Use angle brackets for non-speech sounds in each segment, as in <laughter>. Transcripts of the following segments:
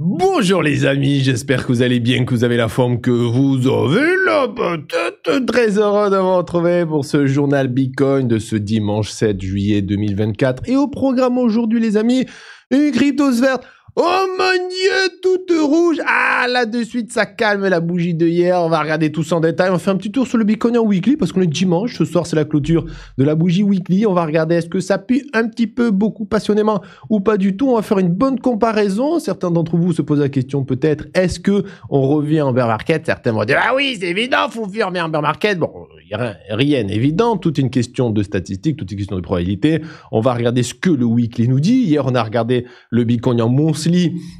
Bonjour les amis, j'espère que vous allez bien, que vous avez la forme que vous avez La peut-être très heureux de vous retrouver pour ce journal Bitcoin de ce dimanche 7 juillet 2024. Et au programme aujourd'hui les amis, une verte Oh mon dieu, toute rouge Ah, là de suite, ça calme la bougie de hier. On va regarder tout ça en détail. On fait un petit tour sur le Bitcoin Weekly parce qu'on est dimanche. Ce soir, c'est la clôture de la bougie Weekly. On va regarder est-ce que ça pue un petit peu, beaucoup passionnément ou pas du tout. On va faire une bonne comparaison. Certains d'entre vous se posent la question peut-être, est-ce que on revient en bear market Certains vont dire, ah oui, c'est évident, faut fuir, en bear market, bon, rien évident. Toute une question de statistiques, toute une question de probabilité. On va regarder ce que le Weekly nous dit. Hier, on a regardé le Bitcoin en monstre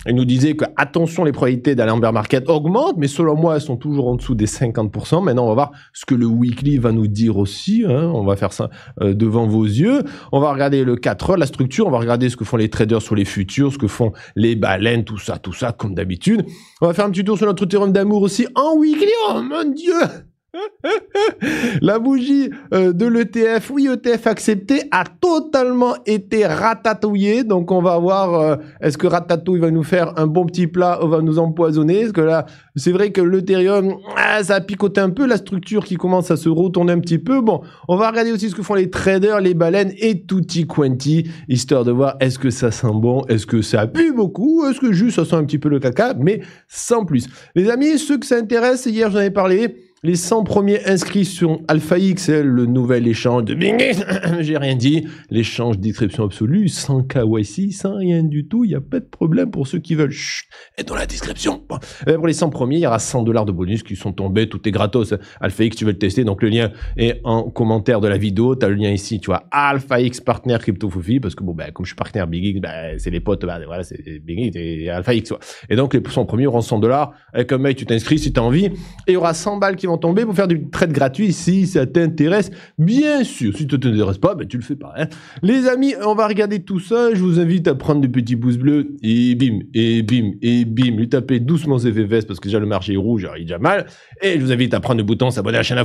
elle nous disait que attention, les probabilités d'aller en bear market augmentent, mais selon moi, elles sont toujours en dessous des 50%. Maintenant, on va voir ce que le weekly va nous dire aussi. Hein. On va faire ça euh, devant vos yeux. On va regarder le 4 heures, la structure. On va regarder ce que font les traders sur les futurs, ce que font les baleines, tout ça, tout ça, comme d'habitude. On va faire un petit tour sur notre théorème d'amour aussi en weekly. Oh mon dieu! <laughs> La bougie euh, de l'ETF, oui, ETF accepté, a totalement été ratatouillée. Donc, on va voir, euh, est-ce que Ratatouille va nous faire un bon petit plat ou va nous empoisonner Parce que là, c'est vrai que l'Ethereum, ah, ça a picoté un peu la structure qui commence à se retourner un petit peu. Bon, on va regarder aussi ce que font les traders, les baleines et tutti quanti, histoire de voir est-ce que ça sent bon, est-ce que ça pue beaucoup, est-ce que juste ça sent un petit peu le caca, mais sans plus. Les amis, ceux que ça intéresse, hier j'en ai parlé. Les 100 premiers inscrits sur Alpha X, le nouvel échange de... <coughs> J'ai rien dit. L'échange description absolue, sans KYC, sans rien du tout. Il n'y a pas de problème pour ceux qui veulent. Chut, dans la description. Euh, pour les 100 premiers, il y aura 100 dollars de bonus qui sont tombés. Tout est gratos. Alpha X, tu veux le tester. Donc le lien est en commentaire de la vidéo. Tu as le lien ici, tu vois. Alpha X, partenaire CryptoFoufi. Parce que bon, ben, comme je suis partenaire Big ben, c'est les potes. Ben, voilà, c'est Big et Alpha X. Et donc les 100 premiers auront 100 dollars. Avec un mail, tu t'inscris si tu as envie. Et il y aura 100 balles qui vont tomber pour faire du trade gratuit si ça t'intéresse. Bien sûr, si ça t'intéresse pas, ben tu le fais pas. Hein. Les amis, on va regarder tout ça. Je vous invite à prendre des petits pouces bleus et bim, et bim, et bim. Lui taper doucement ses fesses parce que déjà le marché rouge, il est déjà mal. Et je vous invite à prendre le bouton s'abonner à la chaîne à Et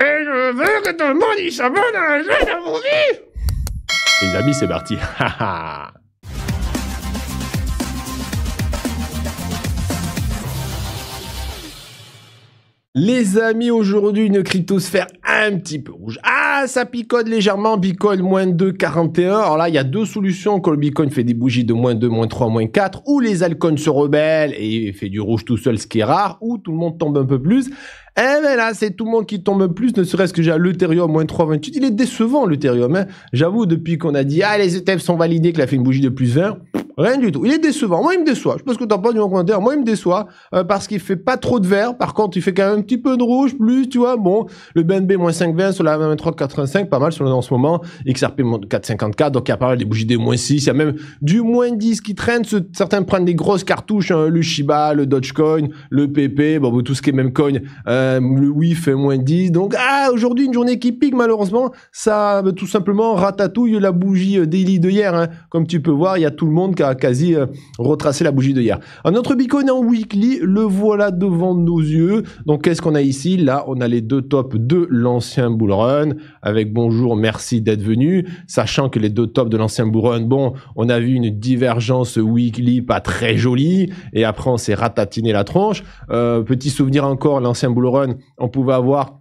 je veux que tout le monde s'abonne à la chaîne Les amis, c'est parti. <laughs> Les amis, aujourd'hui une cryptosphère un petit peu rouge. Ah ah, ça picote légèrement, Bitcoin moins 2-41 Alors là, il y a deux solutions quand le Bitcoin fait des bougies de moins 2, moins 3, moins 4, ou les alcools se rebellent et fait du rouge tout seul, ce qui est rare, ou tout le monde tombe un peu plus. Eh ben là, c'est tout le monde qui tombe plus, ne serait-ce que j'ai l'Ethereum moins 3,28. Il est décevant, l'Ethereum. Hein. J'avoue, depuis qu'on a dit, ah, les étapes e sont validés, qu'il a fait une bougie de plus 20, rien du tout. Il est décevant. Moi, il me déçoit. Je pense que que t'en penses du commentaire. Moi, il me déçoit euh, parce qu'il fait pas trop de vert. Par contre, il fait quand même un petit peu de rouge, plus, tu vois. Bon, le BNB moins 5,20 sur la 23,80 pas mal sur, en ce moment, XRP 454, donc il y a pas mal des bougies des moins 6, il y a même du moins 10 qui traîne certains prennent des grosses cartouches, hein, le Shiba, le Dogecoin, le PP, bon, tout ce qui est même coin, euh, le le WIF moins 10, donc ah, aujourd'hui une journée qui pique malheureusement, ça euh, tout simplement ratatouille la bougie euh, daily de hier, hein. comme tu peux voir, il y a tout le monde qui a quasi retracé la bougie de hier. Un autre Bitcoin en weekly, le voilà devant nos yeux, donc qu'est-ce qu'on a ici Là, on a les deux tops de l'ancien bull run avec bonjour, merci d'être venu, sachant que les deux tops de l'ancien Run. bon, on a vu une divergence weekly pas très jolie, et après on s'est ratatiné la tronche. Euh, petit souvenir encore, l'ancien Run. on pouvait avoir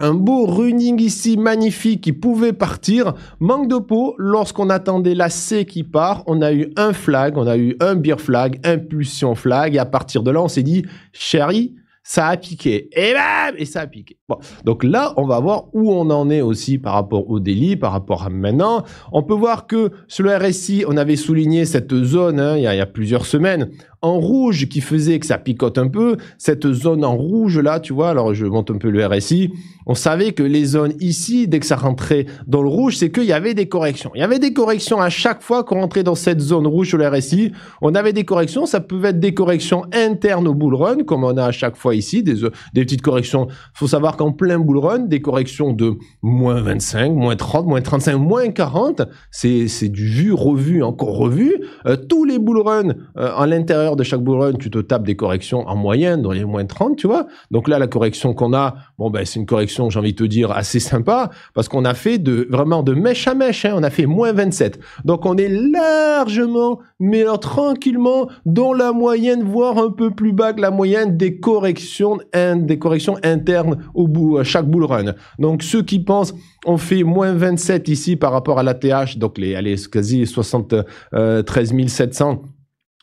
un beau running ici magnifique qui pouvait partir. Manque de peau, lorsqu'on attendait la C qui part, on a eu un flag, on a eu un beer flag, impulsion flag, et à partir de là, on s'est dit, chérie, ça a piqué, et et ça a piqué. donc là, on va voir où on en est aussi par rapport au délit, par rapport à maintenant. On peut voir que sur le RSI, on avait souligné cette zone hein, il, il, y a, plusieurs semaines en rouge qui faisait que ça picote un peu, cette zone en rouge là, tu vois, alors je monte un peu le RSI, on savait que les zones ici, dès que ça rentrait dans le rouge, c'est qu'il y avait des corrections. Il y avait des corrections à chaque fois qu'on rentrait dans cette zone rouge sur le RSI, on avait des corrections, ça pouvait être des corrections internes au bull run, comme on a à chaque fois ici, des, des petites corrections. faut savoir qu'en plein bull run, des corrections de moins 25, moins 30, moins 35, moins 40, c'est du vu, revu, encore revu. Euh, tous les bull runs en euh, l'intérieur de chaque bull run, tu te tapes des corrections en moyenne, dans les moins 30, tu vois. Donc là, la correction qu'on a, bon, ben, c'est une correction, j'ai envie de te dire, assez sympa, parce qu'on a fait de, vraiment de mèche à mèche, hein. on a fait moins 27. Donc on est largement, mais tranquillement, dans la moyenne, voire un peu plus bas que la moyenne des corrections, des corrections internes au bout, à chaque bull run. Donc ceux qui pensent, on fait moins 27 ici par rapport à la TH, donc les, allez, quasi 73 700 euh,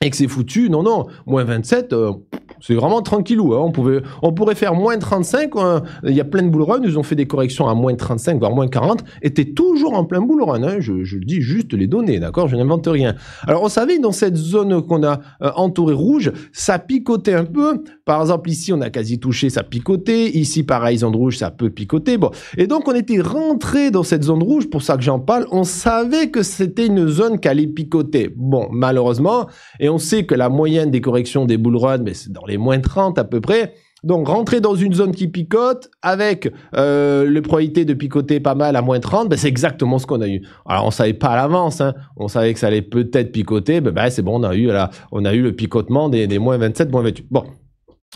et que c'est foutu, non, non, moins 27, euh, c'est vraiment tranquillou. Hein. On, pouvait, on pourrait faire moins 35, euh, il y a plein de bull ils ont fait des corrections à moins 35, voire moins 40, et toujours en plein bull hein. je, je, dis juste les données, d'accord Je n'invente rien. Alors, on savait, dans cette zone qu'on a euh, entourée rouge, ça picotait un peu. Par exemple, ici, on a quasi touché, ça picotait. Ici, pareil, zone rouge, ça peut picoter. Bon. Et donc, on était rentré dans cette zone rouge, pour ça que j'en parle, on savait que c'était une zone qui allait picoter. Bon, malheureusement, et on sait que la moyenne des corrections des bull runs, ben, c'est dans les moins 30 à peu près. Donc rentrer dans une zone qui picote avec euh, le probabilité de picoter pas mal à moins 30, ben, c'est exactement ce qu'on a eu. Alors on savait pas à l'avance, hein. on savait que ça allait peut-être picoter, ben, ben c'est bon, on a eu là, on a eu le picotement des, des moins 27, moins 28. Bon,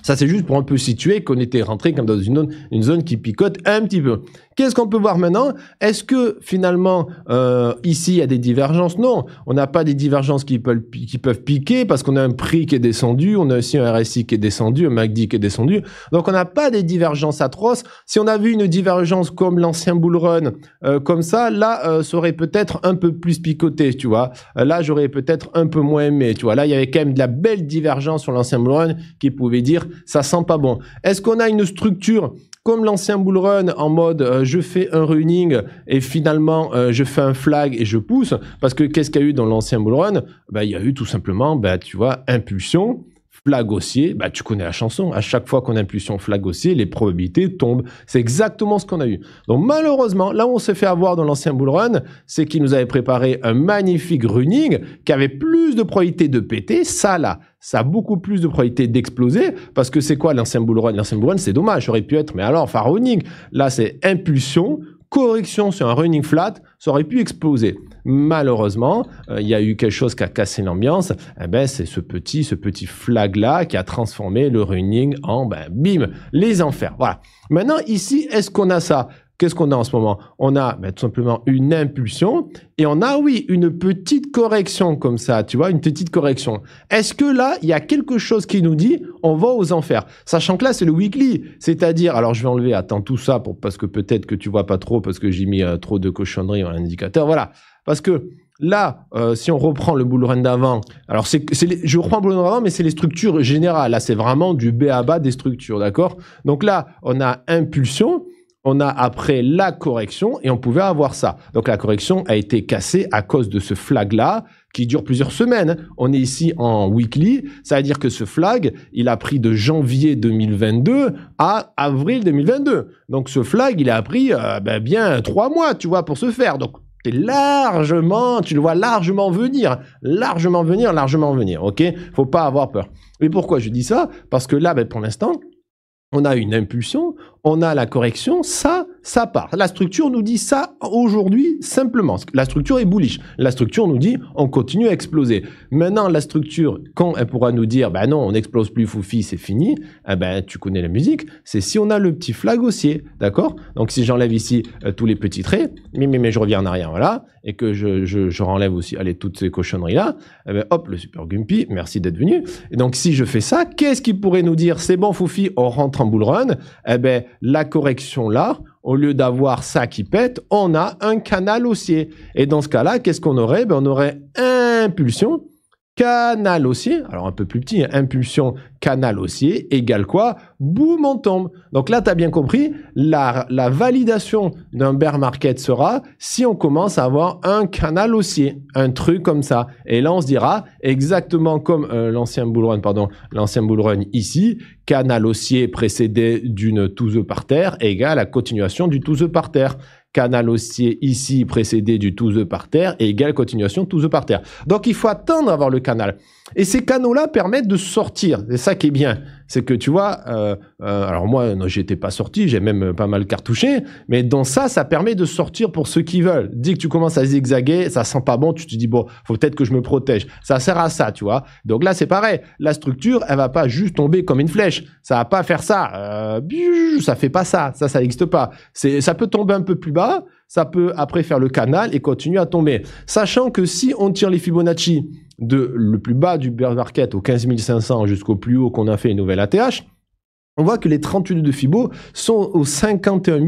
ça, c'est juste pour un peu situer qu'on était rentré comme dans une zone, une zone qui picote un petit peu. Qu'est-ce qu'on peut voir maintenant Est-ce que finalement, euh, ici, il y a des divergences Non, on n'a pas des divergences qui peuvent, qui peuvent piquer parce qu'on a un prix qui est descendu, on a aussi un RSI qui est descendu, un MACD qui est descendu. Donc, on n'a pas des divergences atroces. Si on a vu une divergence comme l'ancien bull run, euh, comme ça, là, euh, ça aurait peut-être un peu plus picoté, tu vois. là, j'aurais peut-être un peu moins aimé, tu vois. Là, il y avait quand même de la belle divergence sur l'ancien bull run qui pouvait dire ça sent pas bon. Est-ce qu'on a une structure comme l'ancien bull run en mode euh, je fais un running et finalement euh, je fais un flag et je pousse Parce que qu'est-ce qu'il y a eu dans l'ancien bull run ben, Il y a eu tout simplement, bah, tu vois, impulsion, flag bah, tu connais la chanson. À chaque fois qu'on a impulsion pulsion les probabilités tombent. C'est exactement ce qu'on a eu. Donc malheureusement, là où on s'est fait avoir dans l'ancien bull run, c'est qu'il nous avait préparé un magnifique running qui avait plus de probabilité de péter. Ça là, ça a beaucoup plus de probabilité d'exploser parce que c'est quoi l'ancien bull run L'ancien bull run, c'est dommage. J'aurais pu être, mais alors running. Là, c'est impulsion correction sur un running flat, ça aurait pu exploser. Malheureusement, euh, il y a eu quelque chose qui a cassé l'ambiance. Eh ben, c'est ce petit, ce petit flag là qui a transformé le running en ben, bim, les enfers. Voilà. Maintenant ici, est-ce qu'on a ça Qu'est-ce qu'on a en ce moment On a tout simplement une impulsion et on a, oui, une petite correction comme ça, tu vois, une petite correction. Est-ce que là, il y a quelque chose qui nous dit on va aux enfers Sachant que là, c'est le weekly, c'est-à-dire, alors je vais enlever, attends tout ça pour, parce que peut-être que tu vois pas trop, parce que j'ai mis euh, trop de cochonneries dans l'indicateur, voilà. Parce que Là, euh, si on reprend le boulon d'avant, alors c'est, je reprends le boulon d'avant, mais c'est les structures générales. Là, c'est vraiment du B à bas des structures, d'accord Donc là, on a impulsion on a après la correction et on pouvait avoir ça. Donc la correction a été cassée à cause de ce flag-là qui dure plusieurs semaines. On est ici en weekly, ça veut dire que ce flag, il a pris de janvier 2022 à avril 2022. Donc ce flag, il a pris euh, ben, bien trois mois, tu vois, pour se faire. Donc largement, tu le vois largement venir, largement venir, largement venir, ok Faut pas avoir peur. Mais pourquoi je dis ça Parce que là, ben, pour l'instant, on a une impulsion, on a la correction, ça, ça part. La structure nous dit ça aujourd'hui simplement. La structure est bullish. La structure nous dit on continue à exploser. Maintenant, la structure, quand elle pourra nous dire ben non, on n'explose plus Foufi, c'est fini, eh ben tu connais la musique, c'est si on a le petit flag haussier, d'accord Donc si j'enlève ici euh, tous les petits traits, mais, mais, je reviens en arrière, voilà, et que je, je, je renlève aussi allez, toutes ces cochonneries-là, eh ben, hop, le super Gumpy, merci d'être venu. Et donc si je fais ça, qu'est-ce qui pourrait nous dire c'est bon Foufi, on rentre en bull run Eh ben la correction là, au lieu d'avoir ça qui pète, on a un canal haussier. Et dans ce cas-là, qu'est-ce qu'on aurait ben, On aurait impulsion canal haussier, alors un peu plus petit, hein. impulsion canal haussier égale quoi Boum, on tombe. Donc là, tu as bien compris, la, la validation d'un bear market sera si on commence à avoir un canal haussier, un truc comme ça. Et là, on se dira, exactement comme euh, l'ancien bull run, pardon, l'ancien bull ici, canal haussier précédé d'une touze par terre égale à continuation du touze par terre canal haussier ici précédé du tout the par terre et égale continuation tout the par terre. Donc il faut attendre d'avoir le canal. Et ces canaux-là permettent de sortir. C'est ça qui est bien. C'est que tu vois, euh, euh, alors moi, j'étais pas sorti, j'ai même pas mal cartouché, mais dans ça, ça permet de sortir pour ceux qui veulent. Dès que tu commences à zigzaguer, ça sent pas bon, tu te dis, bon, faut peut-être que je me protège. Ça sert à ça, tu vois. Donc là, c'est pareil. La structure, elle va pas juste tomber comme une flèche. Ça va pas faire ça. Euh, ça fait pas ça. Ça, ça n'existe pas. Ça peut tomber un peu plus bas, ça peut après faire le canal et continuer à tomber. Sachant que si on tire les Fibonacci, de le plus bas du bear market au 15 500 jusqu'au plus haut qu'on a fait une nouvelle ATH, on voit que les 38 de Fibo sont aux 51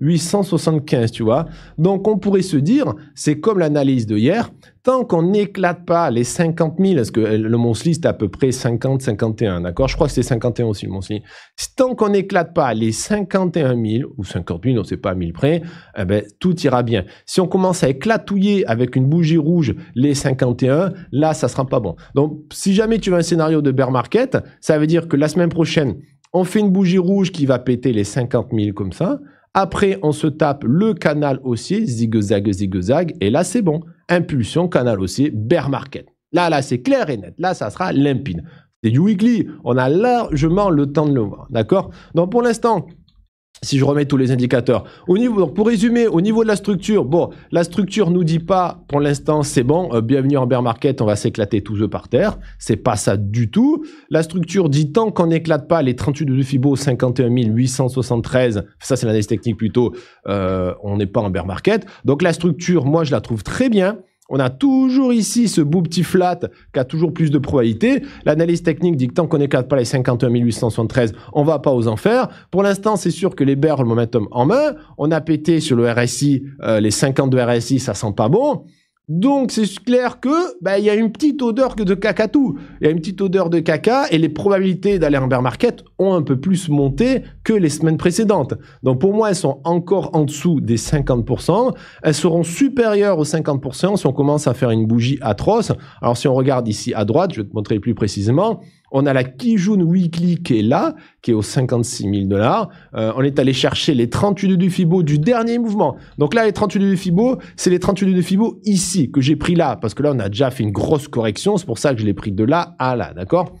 875, tu vois. Donc on pourrait se dire, c'est comme l'analyse de hier, tant qu'on n'éclate pas les 50 000, parce que euh, le Monsli, c'est à peu près 50, 51, d'accord Je crois que c'est 51 aussi, le Monsli. Tant qu'on n'éclate pas les 51 000, ou 50 000, on ne sait pas à 1000 près, eh ben, tout ira bien. Si on commence à éclatouiller avec une bougie rouge les 51, là, ça ne sera pas bon. Donc, si jamais tu veux un scénario de bear market, ça veut dire que la semaine prochaine, on fait une bougie rouge qui va péter les 50 000 comme ça. Après, on se tape le canal haussier, zigzag, zigzag, et là, c'est bon. Impulsion, canal haussier, bear market. Là, là, c'est clair et net. Là, ça sera limpide. C'est du weekly. On a largement le temps de le voir. D'accord Donc, pour l'instant, si je remets tous les indicateurs. Au niveau, donc pour résumer, au niveau de la structure, bon, la structure nous dit pas pour l'instant c'est bon, euh, bienvenue en bear market, on va s'éclater tous eux par terre. C'est pas ça du tout. La structure dit tant qu'on n'éclate pas les 38 de Fibo 51 873, ça c'est l'analyse technique plutôt, euh, on n'est pas en bear market. Donc la structure, moi je la trouve très bien. On a toujours ici ce beau petit flat qui a toujours plus de probabilité. L'analyse technique dit que tant qu'on n'éclate pas les 51 873, on va pas aux enfers. Pour l'instant, c'est sûr que les bears ont le momentum en main. On a pété sur le RSI, euh, les 52 RSI, ça sent pas bon. Donc c'est clair que bah il y a une petite odeur de caca tout. Il y a une petite odeur de caca et les probabilités d'aller en bear market ont un peu plus monté que les semaines précédentes. Donc pour moi, elles sont encore en dessous des 50%. Elles seront supérieures aux 50% si on commence à faire une bougie atroce. Alors si on regarde ici à droite, je vais te montrer plus précisément. On a la Kijun Weekly qui est là, qui est aux 56 000 dollars. Euh, on est allé chercher les 38 du Fibo du dernier mouvement. Donc là, les 38 du Fibo, c'est les 38 du Fibo ici que j'ai pris là, parce que là, on a déjà fait une grosse correction. C'est pour ça que je l'ai pris de là à là, d'accord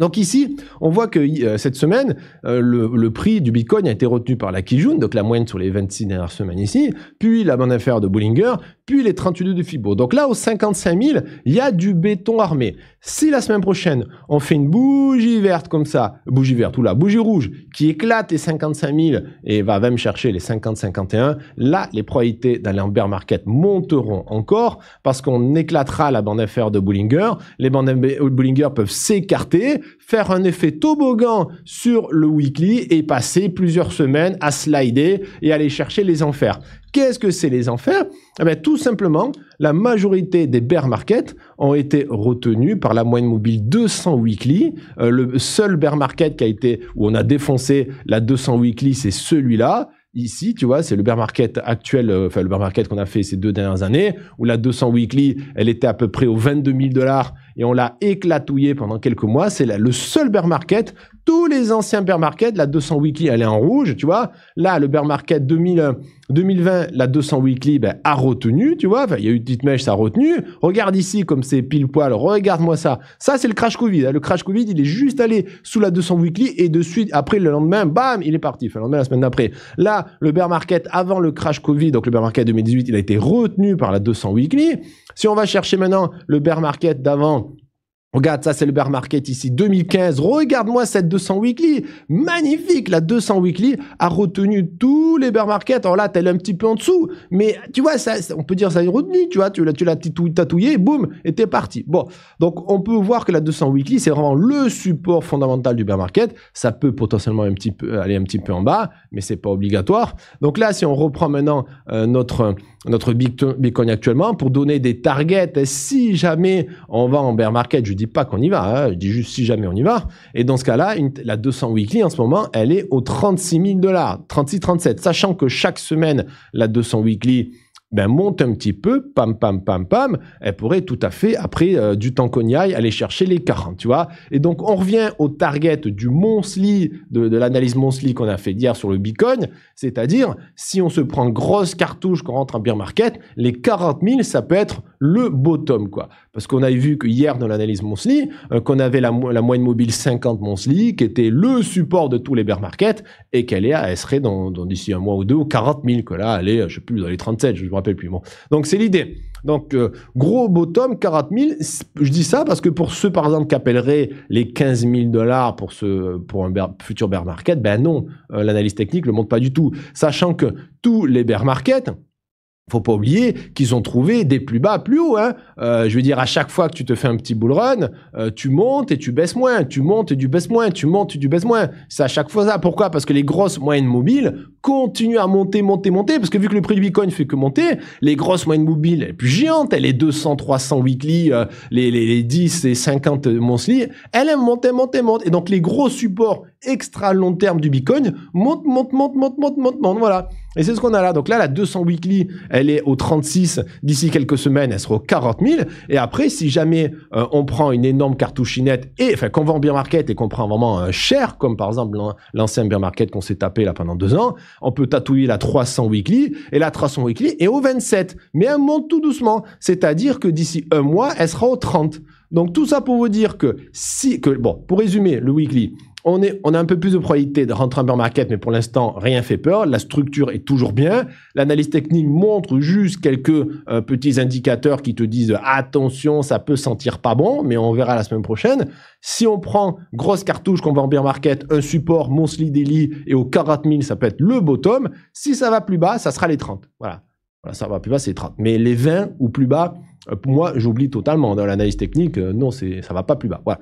donc ici, on voit que euh, cette semaine, euh, le, prix du Bitcoin a été retenu par la Kijun, donc la moyenne sur les 26 dernières semaines ici, puis la bande affaire de Bollinger, puis les 32 de Fibo. Donc là, aux 55 000, il y a du béton armé. Si la semaine prochaine, on fait une bougie verte comme ça, bougie verte ou la bougie rouge, qui éclate les 55 000 et va même chercher les 50-51, là, les probabilités d'aller en bear market monteront encore parce qu'on éclatera la bande affaire de Bollinger. Les bandes de Bollinger peuvent s'écarter faire un effet toboggan sur le weekly et passer plusieurs semaines à slider et aller chercher les enfers. Qu'est-ce que c'est les enfers eh bien, Tout simplement, la majorité des bear markets ont été retenus par la moyenne mobile 200 weekly. Euh, le seul bear market qui a été, où on a défoncé la 200 weekly, c'est celui-là ici, tu vois, c'est le bear market actuel, euh, enfin le bear market qu'on a fait ces deux dernières années, où la 200 weekly, elle était à peu près aux 22 000 dollars et on l'a éclatouillé pendant quelques mois. C'est le seul bear market. Tous les anciens bear markets, la 200 weekly, elle est en rouge, tu vois. Là, le bear market 2000, 2020, la 200 weekly ben, a retenu, tu vois. Il y a eu une petite mèche, ça a retenu. Regarde ici comme c'est pile poil. Regarde-moi ça. Ça, c'est le crash Covid. Hein. Le crash Covid, il est juste allé sous la 200 weekly et de suite, après le lendemain, bam, il est parti. Enfin, le lendemain, la semaine d'après. Là, le bear market avant le crash Covid, donc le bear market 2018, il a été retenu par la 200 weekly. Si on va chercher maintenant le bear market d'avant, Regarde, ça c'est le bear market ici, 2015. Regarde-moi cette 200 weekly. Magnifique, la 200 weekly a retenu tous les bear markets. Alors là, es un petit peu en dessous. Mais tu vois, ça, on peut dire ça est retenu, tu vois. Tu, tu l'as tatouillé, boum, et t'es parti. Bon, donc on peut voir que la 200 weekly, c'est vraiment le support fondamental du bear market. Ça peut potentiellement un petit peu, aller un petit peu en bas, mais c'est pas obligatoire. Donc là, si on reprend maintenant euh, notre, Bitcoin actuellement pour donner des targets, si jamais on va en bear market, je dis pas qu'on y va, hein. je dis juste si jamais on y va. Et dans ce cas-là, la 200 weekly en ce moment, elle est aux 36 000 dollars, 36-37, sachant que chaque semaine, la 200 weekly, ben monte un petit peu, pam, pam, pam, pam, elle pourrait tout à fait, après euh, du temps qu'on y aille, aller chercher les 40, tu vois. Et donc, on revient au target du Monsli, de, de l'analyse Monsli qu'on a fait hier sur le Bitcoin, c'est-à-dire, si on se prend grosse cartouche qu'on rentre en bear market, les 40 000, ça peut être le bottom, quoi. Parce qu'on a vu que hier, dans l'analyse Monsli, euh, qu'on avait la, la, moyenne mobile 50 Monsli, qui était le support de tous les bear markets, et qu'elle est, serait dans, d'ici un mois ou deux, 40 000, que là, allez je sais plus, dans les 37, je plus. Bon. Donc c'est l'idée. Donc euh, gros bottom, 40 000. Je dis ça parce que pour ceux par exemple qui appelleraient les 15 000 dollars pour, ce, pour un futur bear market, ben non, euh, l'analyse technique le montre pas du tout. Sachant que tous les bear markets, faut pas oublier qu'ils ont trouvé des plus bas, plus haut. Hein. Euh, je veux dire, à chaque fois que tu te fais un petit bull run, tu montes et tu baisses moins, tu montes et tu baisses moins, tu montes et tu baisses moins. C'est à chaque fois ça. Pourquoi Parce que les grosses moyennes mobiles continue à monter, monter, monter, parce que vu que le prix du Bitcoin fait que monter, les grosses moyennes mobiles les plus géantes, les 200, 300 weekly, euh, les, les, les, 10 et 50 monthly, elles monter, monter, monter, Et donc les gros supports extra long terme du Bitcoin montent, monte monte monte monte montent, montent voilà. Et c'est ce qu'on a là. Donc là, la 200 weekly, elle est au 36. D'ici quelques semaines, elle sera au 40 000. Et après, si jamais euh, on prend une énorme cartouchinette et, enfin, qu'on vend en market et qu'on prend vraiment euh, cher, comme par exemple l'ancien bien market qu'on s'est tapé là pendant deux ans, on peut tatouiller la 300 weekly et la 300 weekly est au 27, mais elle monte tout doucement. C'est-à-dire que d'ici un mois, elle sera au 30. Donc tout ça pour vous dire que si, que, bon, pour résumer, le weekly, on, a un peu plus de probabilité de rentrer en bear market, mais pour l'instant, rien fait peur. La structure est toujours bien. L'analyse technique montre juste quelques euh, petits indicateurs qui te disent attention, ça peut sentir pas bon, mais on verra la semaine prochaine. Si on prend grosse cartouche qu'on va en bear market, un support, monthly daily, et au 40 000, ça peut être le bottom. Si ça va plus bas, ça sera les 30. Voilà. ça va plus bas, c'est les 30. Mais les 20 ou plus bas, euh, pour moi, j'oublie totalement. Dans l'analyse technique, euh, non, ça va pas plus bas. Voilà.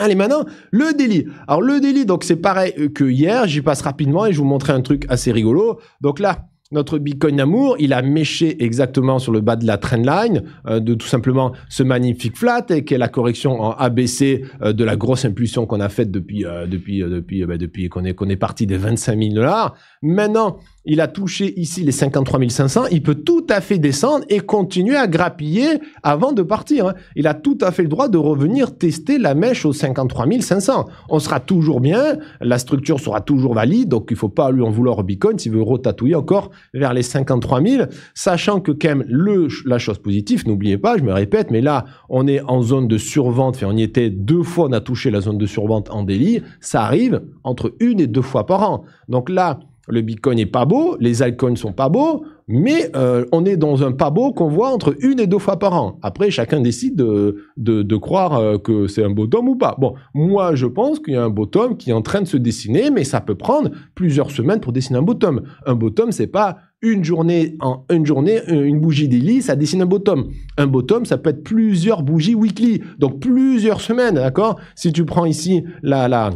Allez, hein, maintenant, le délit. Alors, le délit, donc, c'est pareil que hier. J'y passe rapidement et je vous montrais un truc assez rigolo. Donc là, notre Bitcoin amour, il a méché exactement sur le bas de la trendline, euh, de tout simplement ce magnifique flat, et qui est la correction en ABC euh, de la grosse impulsion qu'on a faite depuis, euh, depuis, depuis, bah, depuis qu'on est, qu'on est parti des 25 000 dollars. Maintenant, il a touché ici les 53 500, il peut tout à fait descendre et continuer à grappiller avant de partir. Hein. Il a tout à fait le droit de revenir tester la mèche aux 53 500. On sera toujours bien, la structure sera toujours valide, donc il faut pas lui en vouloir au Bitcoin s'il veut retatouiller encore vers les 53 000, sachant que quand même le, la chose positive, n'oubliez pas, je me répète, mais là, on est en zone de survente, enfin on y était deux fois, on a touché la zone de survente en délit, ça arrive entre une et deux fois par an. Donc là, le Bitcoin n'est pas beau, les ne sont pas beaux, mais euh, on est dans un pas beau qu'on voit entre une et deux fois par an. Après, chacun décide de, croire euh, que c'est un beau bottom ou pas. Bon, moi, je pense qu'il y a un beau bottom qui est en train de se dessiner, mais ça peut prendre plusieurs semaines pour dessiner un bottom. Un bottom, c'est pas une journée, en une journée, euh, une bougie daily, ça dessine un bottom. Un bottom, ça peut être plusieurs bougies weekly, donc plusieurs semaines, d'accord Si tu prends ici la, la,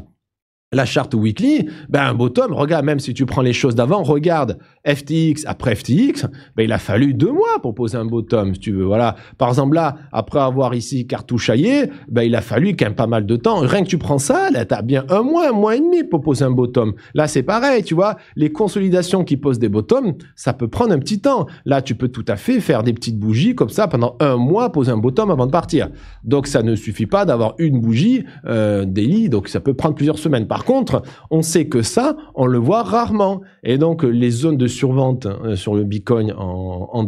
la charte weekly, ben, Bottom, regarde, même si tu prends les choses d'avant, regarde FTX après FTX, ben, il a fallu deux mois pour poser un bottom, si tu veux. Voilà. Par exemple, là, après avoir ici cartouchaillé, ben, il a fallu quand même pas mal de temps. Rien que tu prends ça, là, t'as bien un mois, un mois et demi pour poser un bottom. Là, c'est pareil, tu vois. Les consolidations qui posent des bottoms, ça peut prendre un petit temps. Là, tu peux tout à fait faire des petites bougies comme ça pendant un mois, poser un bottom avant de partir. Donc, ça ne suffit pas d'avoir une bougie euh, daily. Donc, ça peut prendre plusieurs semaines. Par contre, on sait que ça, on le voit rarement. Et donc, les zones de survente euh, sur le Bitcoin en, en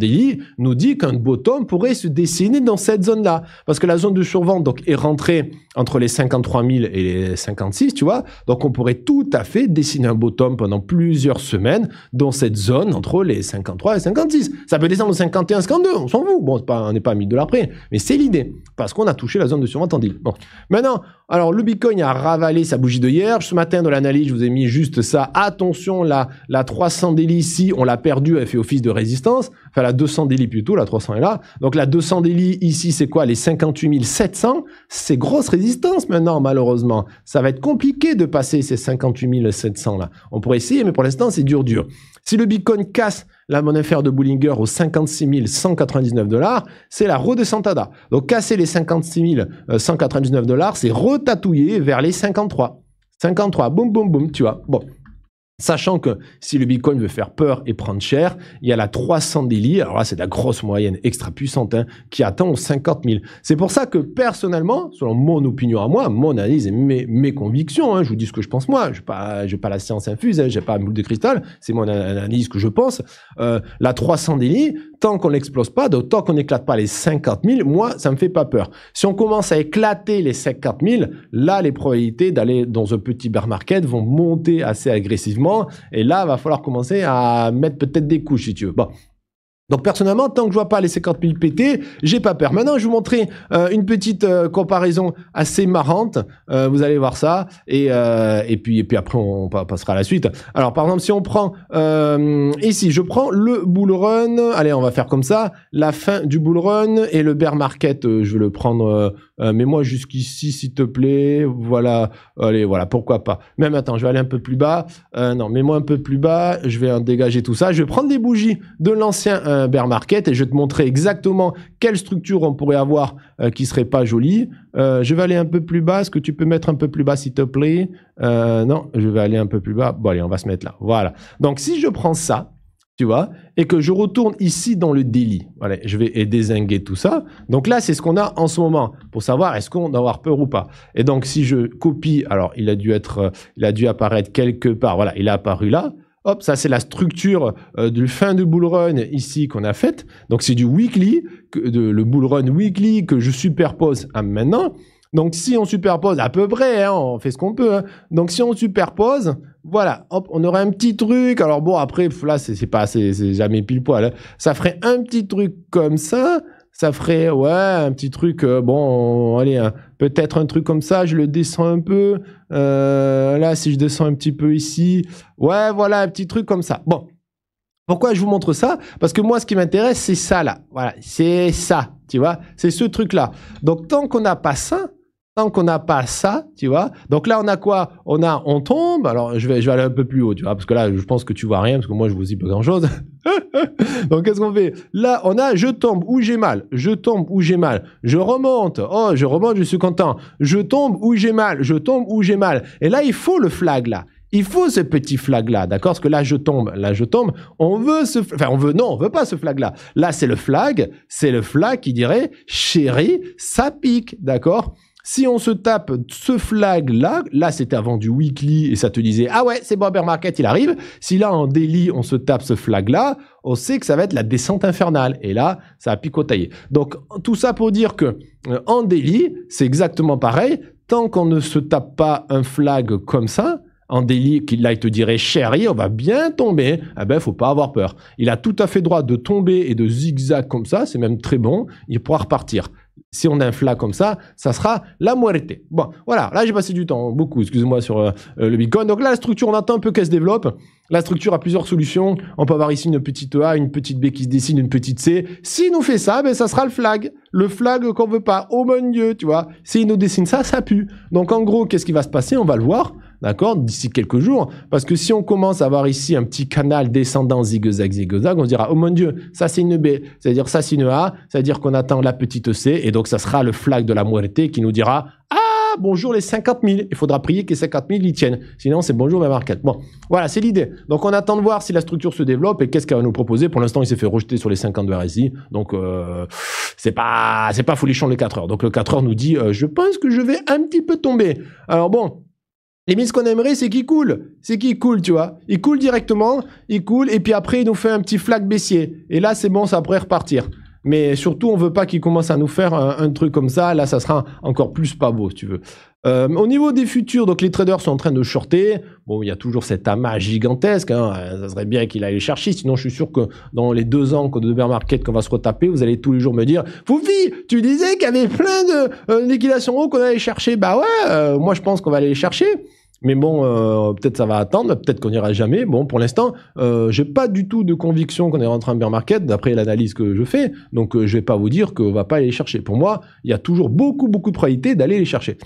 nous dit qu'un bottom pourrait se dessiner dans cette zone-là. Parce que la zone de survente donc, est rentrée entre les 53 000 et les 56, tu vois. Donc on pourrait tout à fait dessiner un bottom pendant plusieurs semaines dans cette zone entre les 53 et 56. Ça peut descendre aux 51, 52, on s'en fout. Bon, pas, on n'est pas à de dollars près, mais c'est l'idée parce qu'on a touché la zone de survente en Bon, maintenant, alors le Bitcoin a ravalé sa bougie de hier. Ce matin dans l'analyse, je vous ai mis juste ça. Attention, la, la 300 délits ici, on l'a perdue, elle fait office de résistance. Enfin, la 200 délits plutôt, la 300 est là. Donc la 200 délits ici, c'est quoi Les 58 700, c'est grosse résistance maintenant, malheureusement. Ça va être compliqué de passer ces 58 700 là. On pourrait essayer, mais pour l'instant, c'est dur, dur. Si le Bitcoin casse la monnaie fer de Bullinger aux 56 199 dollars, c'est la redescentada. Donc casser les 56 199 dollars, c'est retatouiller vers les 53. 53, boum, boum, boum, tu vois. Bon, Sachant que si le Bitcoin veut faire peur et prendre cher, il y a la 300 délits, alors là c'est la grosse moyenne extra puissante, hein, qui attend aux 50 000. C'est pour ça que personnellement, selon mon opinion à moi, mon analyse et mes, convictions, hein, je vous dis ce que je pense moi, je n'ai pas, pas, la science infuse, hein, je n'ai pas un boule de cristal, c'est mon analyse que je pense, euh, la 300 délits, tant qu'on n'explose pas, d'autant qu'on n'éclate pas les 50 000, moi, ça me fait pas peur. Si on commence à éclater les 50 000, là, les probabilités d'aller dans un petit bear market vont monter assez agressivement. Et là, va falloir commencer à mettre peut-être des couches, si tu veux. Bon, donc personnellement, tant que je vois pas les 50 000 pétés, j'ai pas peur. Maintenant, je vais vous montrer euh, une petite euh, comparaison assez marrante. Euh, vous allez voir ça et, et puis et puis après on, passera à la suite. Alors par exemple, si on prend ici, je prends le bull run. Allez, on va faire comme ça. La fin du bull run et le bear market. je vais le prendre. mais moi jusqu'ici, s'il te plaît. Voilà. Allez, voilà. Pourquoi pas. Même attends, je vais aller un peu plus bas. non, mets moi un peu plus bas. Je vais en dégager tout ça. Je vais prendre des bougies de l'ancien un euh, bear market et je vais te montrer exactement quelle structure on pourrait avoir euh, qui serait pas jolie. Euh, je vais aller un peu plus bas. Est-ce que tu peux mettre un peu plus bas, s'il te plaît Non, je vais aller un peu plus bas. Bon, allez, on va se mettre là. Voilà. Donc, si je prends ça, tu vois, et que je retourne ici dans le délit. Voilà, je vais désinguer tout ça. Donc là, c'est ce qu'on a en ce moment pour savoir est-ce qu'on doit avoir peur ou pas. Et donc, si je copie, alors il a dû être, il a dû apparaître quelque part. Voilà, il a apparu là. Hop, ça c'est la structure euh, du fin de bull run ici qu'on a faite. Donc c'est du weekly, de, le bull run weekly que je superpose à maintenant. Donc si on superpose à peu près, hein, on fait ce qu'on peut. Hein. Donc si on superpose, voilà, hop, on aurait un petit truc. Alors bon, après, là, c'est pas, c'est jamais pile poil. Hein. Ça ferait un petit truc comme ça ça ferait ouais un petit truc euh, bon allez peut-être un truc comme ça je le descends un peu euh, là si je descends un petit peu ici ouais voilà un petit truc comme ça bon pourquoi je vous montre ça parce que moi ce qui m'intéresse c'est ça là voilà c'est ça tu vois c'est ce truc là donc tant qu'on n'a pas ça Tant qu'on n'a pas ça, tu vois. Donc là, on a quoi On a, on tombe. Alors, je vais, je vais aller un peu plus haut, tu vois, parce que là, je pense que tu vois rien, parce que moi, je vous dis pas grand-chose. <laughs> Donc, qu'est-ce qu'on fait Là, on a, je tombe ou j'ai mal. Je tombe ou j'ai mal. Je remonte. Oh, je remonte, je suis content. Je tombe ou j'ai mal. Je tombe ou j'ai mal. Et là, il faut le flag là. Il faut ce petit flag-là, d'accord Parce que là, je tombe, là, je tombe. On veut ce... Enfin, on veut... Non, on veut pas ce flag-là. Là, là c'est le flag. C'est le flag qui dirait, chérie, ça pique, d'accord si on se tape ce flag là, là c'était avant du weekly et ça te disait ah ouais c'est Bobber market il arrive. Si là en daily on se tape ce flag là, on sait que ça va être la descente infernale et là ça a picotaillé. Donc tout ça pour dire que euh, en daily c'est exactement pareil. Tant qu'on ne se tape pas un flag comme ça, en daily, qu'il là il te dirait chérie on va bien tomber eh ben faut pas avoir peur il a tout à fait droit de tomber et de zigzag comme ça c'est même très bon il pourra repartir si on a un flag comme ça, ça sera la muerte. Bon, voilà, là j'ai passé du temps, beaucoup, excusez-moi, sur euh, euh, le Bitcoin. Donc là, la structure, on attend un peu qu'elle se développe. La structure a plusieurs solutions. On peut avoir ici une petite A, une petite B qui se dessine, une petite C. S'il nous fait ça, ben, ça sera le flag. Le flag qu'on veut pas. Oh mon Dieu, tu vois. S'il nous dessine ça, ça pue. Donc en gros, qu'est-ce qui va se passer On va le voir. D'accord D'ici quelques jours. Parce que si on commence à avoir ici un petit canal descendant zigzag, zigzag, on se dira, oh mon Dieu, ça c'est une B, c'est-à-dire ça c'est une A, c'est-à-dire qu'on attend la petite C, et donc ça sera le flag de la muerte qui nous dira, ah, bonjour les 50 000. Il faudra prier que les 50 000 y tiennent. Sinon, c'est bonjour ma marquette. Bon, voilà, c'est l'idée. Donc on attend de voir si la structure se développe et qu'est-ce qu'elle va nous proposer. Pour l'instant, il s'est fait rejeter sur les 50 de RSI. Donc, euh, c'est pas, c'est pas folichon les 4 heures. Donc le 4 heures nous dit, euh, je pense que je vais un petit peu tomber. Alors bon, les ce qu'on aimerait, c'est qu'il coule. C'est qu'il coule, tu vois. Il coule directement, il coule, et puis après, il nous fait un petit flac baissier. Et là, c'est bon, ça pourrait repartir. Mais surtout, on veut pas qu'il commence à nous faire un, un, truc comme ça. Là, ça sera encore plus pas beau, si tu veux. Euh, au niveau des futurs, donc les traders sont en train de shorter. Bon, il y a toujours cet amas gigantesque. Hein. Ça serait bien qu'il aille chercher. Sinon, je suis sûr que dans les deux ans de bear market qu'on va se retaper, vous allez tous les jours me dire Foufi, tu disais qu'il y avait plein de euh, liquidations haut qu'on allait chercher. Bah ouais, euh, moi je pense qu'on va aller les chercher. Mais bon, euh, peut-être ça va attendre, peut-être qu'on n'ira jamais. Bon, pour l'instant, euh, j'ai pas du tout de conviction qu'on est rentré en bear market d'après l'analyse que je fais. Donc, je vais pas vous dire qu'on va pas aller les chercher. Pour moi, il y a toujours beaucoup, beaucoup de probabilités d'aller les chercher.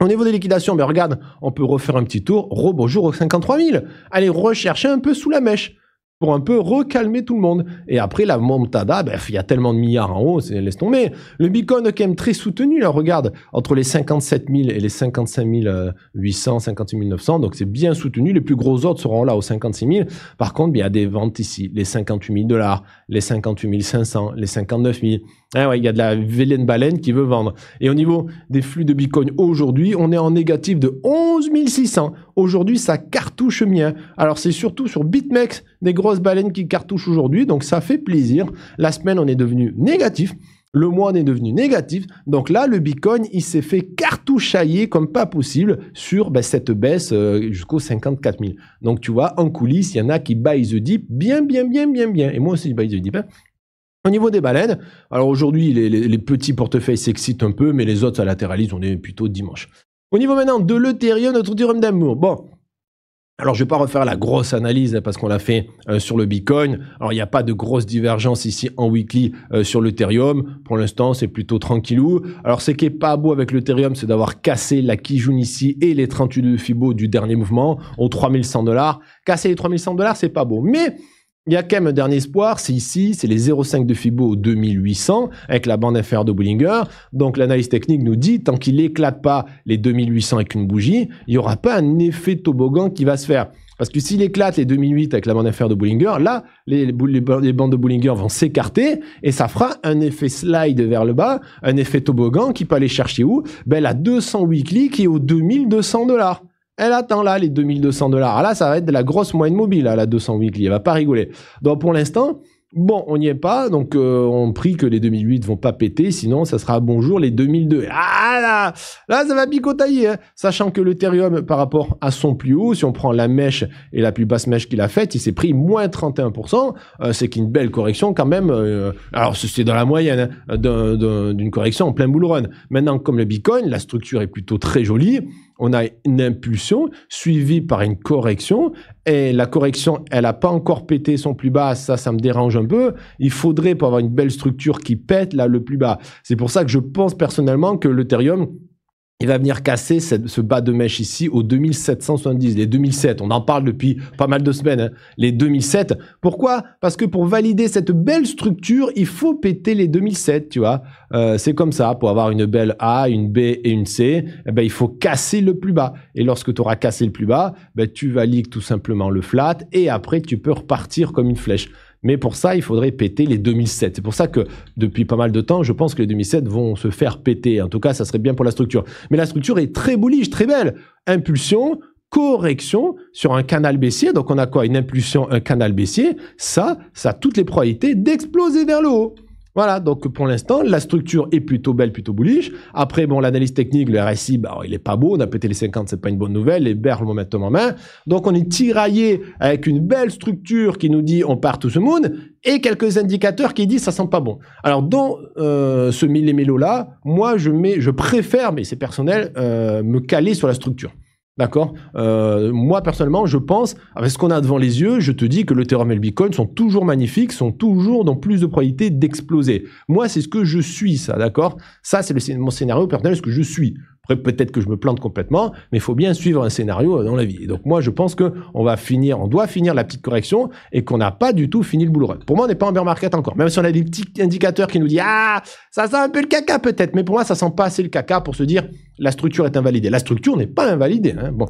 Au niveau des liquidations, ben regarde, on peut refaire un petit tour. Rebonjour aux 53 000. Allez, rechercher un peu sous la mèche pour un peu recalmer tout le monde. Et après, la montada, ben, il y a tellement de milliards en haut, laisse tomber. Le Bitcoin est quand même très soutenu, là, regarde, entre les 57 000 et les 55 800, 56 900, donc c'est bien soutenu. Les plus gros ordres seront là, aux 56 000. Par contre, ben, il y a des ventes ici, les 58 000 dollars, les 58 500, les 59 000. Ah ouais, il y a de la vélène baleine qui veut vendre. Et au niveau des flux de Bitcoin aujourd'hui, on est en négatif de 11 600. Aujourd'hui, ça cartouche bien. Alors c'est surtout sur BitMEX des grosses baleines qui cartouchent aujourd'hui, donc ça fait plaisir. La semaine, on est devenu négatif. Le mois, on est devenu négatif. Donc là, le Bitcoin, il s'est fait cartouchailler comme pas possible sur ben, cette baisse jusqu'au euh, jusqu'aux 54 000. Donc tu vois, en coulisses, il y en a qui buy the dip bien, bien, bien, bien, bien. Et moi aussi, je buy the dip. Hein. Au niveau des baleines, alors aujourd'hui, les, petits portefeuilles s'excitent un peu, mais les autres, ça latéralise, on est plutôt dimanche. Au niveau maintenant de l'Ethereum, notre dirham d'amour. Bon, alors je ne vais pas refaire la grosse analyse hein, parce qu'on l'a fait euh, sur le Bitcoin. Alors il n'y a pas de grosse divergence ici en weekly euh, sur l'Ethereum. Pour l'instant c'est plutôt tranquillou. Alors ce qui est pas beau avec l'Ethereum c'est d'avoir cassé la Kijun ici et les 38 de Fibo du dernier mouvement aux 3100 dollars. Casser les 3100 dollars c'est pas beau. Mais il y a quand même un dernier espoir, c'est ici, c'est les 0,5 de Fibo 2800 avec la bande inférieure de Bollinger. Donc l'analyse technique nous dit, tant qu'il n'éclate pas les 2800 avec une bougie, il n'y aura pas un effet toboggan qui va se faire. Parce que s'il éclate les 2008 avec la bande inférieure de Bollinger, là, les, bandes de Bollinger vont s'écarter et ça fera un effet slide vers le bas, un effet toboggan qui peut aller chercher où Ben la 208 weekly qui est aux 2200 dollars. Elle attend là les 2200 dollars. Ah, là, ça va être de la grosse moyenne mobile, à hein, la 208 weekly. Elle va pas rigoler. Donc pour l'instant, bon, on n'y est pas. Donc euh, on prie que les 2008 vont pas péter. Sinon, ça sera bonjour les 2002. Ah là Là, ça va picotailler. Hein Sachant que l'Ethereum, par rapport à son plus haut, si on prend la mèche et la plus basse mèche qu'il a faite, il s'est pris moins 31%. Euh, c'est qu'une belle correction quand même. Euh, alors, c'est dans la moyenne hein, d'une correction en plein bull run. Maintenant, comme le Bitcoin, la structure est plutôt très jolie on a une impulsion suivie par une correction. Et la correction, elle n'a pas encore pété son plus bas. Ça, ça me dérange un peu. Il faudrait, pour avoir une belle structure qui pète, là, le plus bas. C'est pour ça que je pense personnellement que l'Ethereum, il va venir casser ce bas de mèche ici au 2770. Les 2007, on en parle depuis pas mal de semaines. Hein. Les 2007. Pourquoi Parce que pour valider cette belle structure, il faut péter les 2007, tu vois. Euh, c'est comme ça. Pour avoir une belle A, une B et une C, eh ben, il faut casser le plus bas. Et lorsque tu auras cassé le plus bas, ben, tu valides tout simplement le flat et après tu peux repartir comme une flèche. Mais pour ça, il faudrait péter les 2007. C'est pour ça que depuis pas mal de temps, je pense que les 2007 vont se faire péter. En tout cas, ça serait bien pour la structure. Mais la structure est très bullish, très belle. Impulsion, correction sur un canal baissier. Donc on a quoi Une impulsion, un canal baissier. Ça, ça a toutes les probabilités d'exploser vers le haut. Voilà, donc pour l'instant, la structure est plutôt belle, plutôt bullish. Après, bon, l'analyse technique, le RSI, bah, il est pas beau, on a pété les 50, n'est pas une bonne nouvelle, les berle le momentum en main. Donc on est tiraillé avec une belle structure qui nous dit on part tout ce monde, et quelques indicateurs qui disent ça sent pas bon. Alors dans euh, ce mille et là, moi je préfère, mais c'est personnel, euh, me caler sur la structure. D'accord euh, Moi, personnellement, je pense, avec ce qu'on a devant les yeux, je te dis que le et le Bitcoin sont toujours magnifiques, sont toujours dans plus de probabilité d'exploser. Moi, c'est ce que je suis, ça, d'accord Ça, c'est mon scénario personnel, ce que je suis peut-être que je me plante complètement, mais il faut bien suivre un scénario dans la vie. donc moi, je pense que on va finir, on doit finir la petite correction et qu'on n'a pas du tout fini le bull Pour moi, on n'est pas en bear market encore. Même si on a des petits indicateurs qui nous disent ah, ça sent un peu le caca peut-être, mais pour moi, ça sent pas assez le caca pour se dire la structure est invalidée. La structure n'est pas invalidée. Hein. Bon.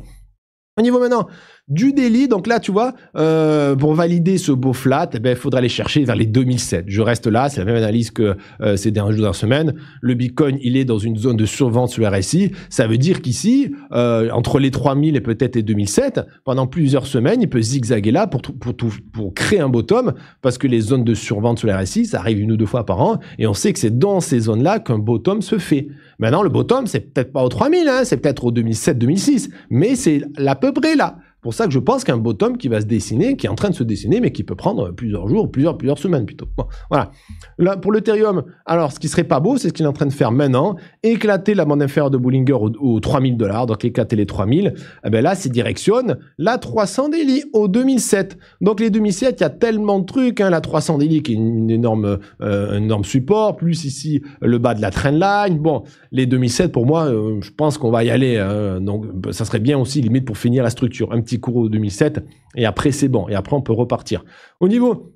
Au niveau maintenant du délit. Donc là, tu vois, euh, pour valider ce beau flat, eh ben, il faudra aller chercher vers les 2007. Je reste là, c'est la même analyse que euh, ces derniers jours, la semaine. Le Bitcoin, il est dans une zone de survente sur RSI. Ça veut dire qu'ici, euh, entre les 3000 et peut-être les 2007, pendant plusieurs semaines, il peut zigzaguer là pour, pour, pour créer un bottom, parce que les zones de survente sur RSI, ça arrive une ou deux fois par an, et on sait que c'est dans ces zones-là qu'un bottom se fait. Maintenant, le bottom, c'est peut-être pas aux 3000, hein, c'est peut-être aux 2007-2006, mais c'est à peu près là pour ça que je pense qu'un bottom qui va se dessiner, qui est en train de se dessiner, mais qui peut prendre plusieurs jours, plusieurs, plusieurs semaines plutôt. voilà. Là, pour l'Ethereum, alors ce qui serait pas beau, c'est ce qu'il est en train de faire maintenant, éclater la bande inférieure de Bollinger aux, 3000 dollars, donc éclater les 3000. Eh ben là, c'est directionne la 300 daily au 2007. Donc les 2007, il y a tellement de trucs, hein. la 300 d'eli qui est une énorme, euh, un énorme support, plus ici le bas de la trendline. Bon, les 2007 pour moi, euh, je pense qu'on va y aller. Hein. donc ça serait bien aussi limite pour finir la structure, un petit petit au 2007, et après c'est bon, et après on peut repartir. Au niveau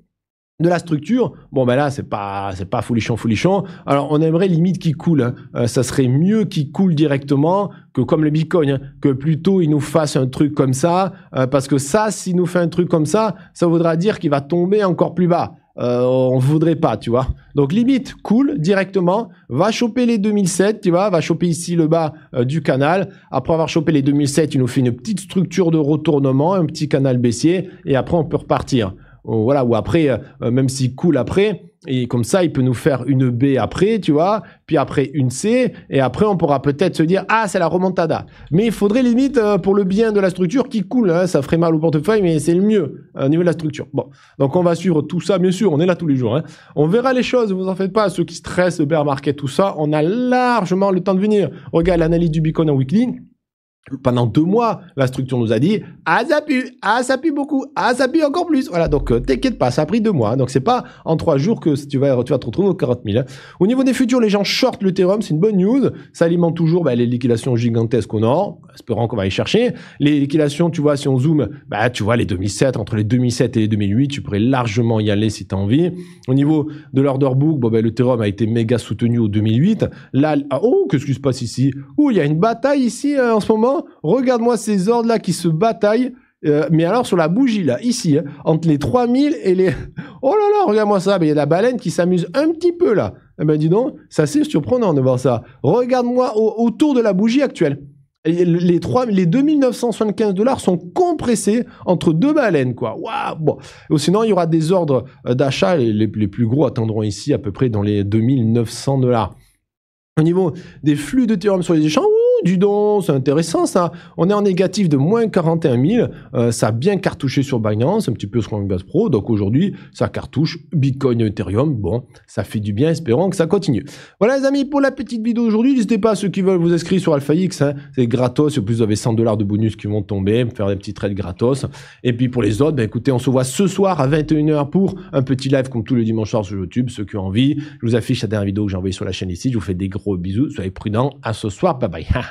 de la structure, bon ben là c'est pas c'est pas folichon folichon. Alors on aimerait limite qu'il coule. Hein. Euh, ça serait mieux qu'il coule directement que comme le Bitcoin, hein, que plutôt il nous fasse un truc comme ça, euh, parce que ça, s'il nous fait un truc comme ça, ça voudra dire qu'il va tomber encore plus bas on euh, on voudrait pas, tu vois. Donc limite, cool, directement, va choper les 2007, tu vois, va choper ici le bas euh, du canal. Après avoir chopé les 2007, il nous fait une petite structure de retournement, un petit canal baissier, et après on peut repartir. Euh, voilà, ou après, même si coule après, et comme ça, il peut nous faire une B après, tu vois, puis après une C, et après on pourra peut-être se dire, ah, c'est la remontada. Mais il faudrait limite, euh, pour le bien de la structure, qui coule, hein. ça ferait mal au portefeuille, mais c'est le mieux euh, au niveau de la structure. Bon, donc on va suivre tout ça, bien sûr, on est là tous les jours. Hein. On verra les choses, vous en faites pas, ceux qui stressent, le bear market, tout ça, on a largement le temps de venir. Regarde l'analyse du Bitcoin en weekly pendant deux mois, la structure nous a dit ah ça pue, ah ça pue beaucoup, ah ça pue encore plus. Voilà, donc euh, t'inquiète pas, ça a pris deux mois. Donc c'est pas en trois jours que tu vas, tu vas te retrouver aux 40 000. Au niveau des futurs, les gens shortent l'Ethereum, c'est une bonne news. Ça alimente toujours bah, les liquidations gigantesques au Nord espérant qu'on va y chercher. Les liquidations, tu vois, si on zoome, bah, tu vois, les 2007, entre les 2007 et les 2008, tu pourrais largement y aller si tu as envie. Au niveau de l'order book, ben, le bah, a été méga soutenu au 2008. Là, ah, oh, qu'est-ce qui se passe ici Oh, il y a une bataille ici euh, en ce moment. Regarde-moi ces ordres-là qui se bataillent. Euh, mais alors sur la bougie là, ici, hein, entre les 3000 et les... <laughs> Oh là là, regarde-moi ça, il y a la baleine qui s'amuse un petit peu là. Eh ben dis donc, ça c'est surprenant de voir ça. Regarde-moi autour de la bougie actuelle les, les 2975 dollars sont compressés entre deux baleines, quoi. Waouh Sinon, il y aura des ordres euh, d'achat, les, les, plus gros attendront ici à peu près dans les 2900 dollars. Au niveau des flux de théorème sur les échanges, du don, c'est intéressant ça. On est en négatif de moins 41 000. Euh, ça a bien cartouché sur Binance, un petit peu sur Coinbase Pro. Donc aujourd'hui, ça cartouche Bitcoin et Ethereum. Bon, ça fait du bien, espérons que ça continue. Voilà les amis, pour la petite vidéo aujourd'hui, n'hésitez pas ceux qui veulent vous inscrire sur AlphaX. X, hein. c'est gratos. En plus, vous avez 100 dollars de bonus qui vont tomber, faire des petits trades gratos. Et puis pour les autres, ben, écoutez, on se voit ce soir à 21h pour un petit live comme tous les dimanches sur YouTube. Ceux qui ont envie, je vous affiche la dernière vidéo que j'ai envoyée sur la chaîne ici. Je vous fais des gros bisous. Soyez prudents. À ce soir. Bye bye. <laughs>